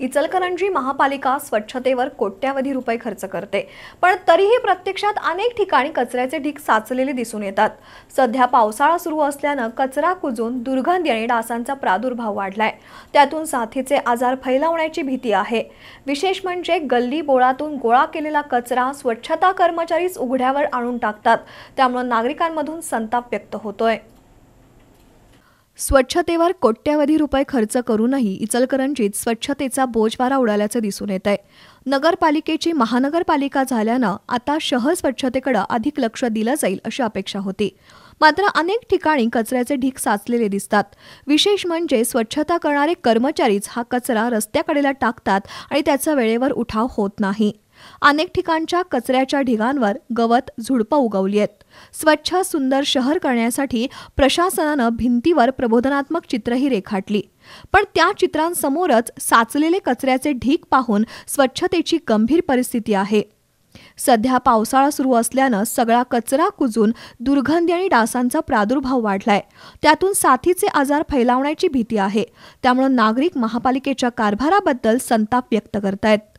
इचलकरंजी महापालिका स्वच्छतेवर कोट्यावधी रुपये खर्च करते पण तरीही प्रत्यक्षात अनेक ठिकाणी कचऱ्याचे ढीक साचलेले दिसून येतात सध्या पावसाळा सुरू असल्यानं कचरा कुजून दुर्गंधी आणि डासांचा प्रादुर्भाव वाढलाय त्यातून साथीचे आजार फैलावण्याची भीती आहे विशेष म्हणजे गल्ली बोळातून गोळा केलेला कचरा स्वच्छता कर्मचारीच उघड्यावर आणून टाकतात त्यामुळे नागरिकांमधून संताप व्यक्त होतोय स्वच्छतेवर कोट्यवधी रुपये खर्च करूनही इचलकरंजीत स्वच्छतेचा बोजवारा उडाल्याचं दिसून येत आहे नगरपालिकेची महानगरपालिका झाल्यानं आता शहर स्वच्छतेकडे अधिक लक्ष दिलं जाईल अशी अपेक्षा होती मात्र अनेक ठिकाणी कचऱ्याचे ढीक साचलेले दिसतात विशेष म्हणजे स्वच्छता करणारे कर्मचारीच हा कचरा रस्त्याकडेला टाकतात आणि त्याचा वेळेवर उठाव होत नाही अनेक ठिकाणच्या कचऱ्याच्या ढिगांवर गवत झुडपं उगवली आहेत स्वच्छ सुंदर शहर करण्यासाठी प्रशासनानं भिंतीवर प्रबोधनात्मक चित्रही रेखाटली पण त्या चित्रांसमोरच साचलेले कचऱ्याचे ढीक पाहून स्वच्छतेची गंभीर परिस्थिती आहे सध्या पावसाळा सुरू असल्यानं सगळा कचरा कुजून दुर्गंधी आणि डासांचा प्रादुर्भाव वाढलाय त्यातून साथीचे आजार फैलावण्याची भीती आहे त्यामुळे नागरिक महापालिकेच्या कारभाराबद्दल संताप व्यक्त करतायत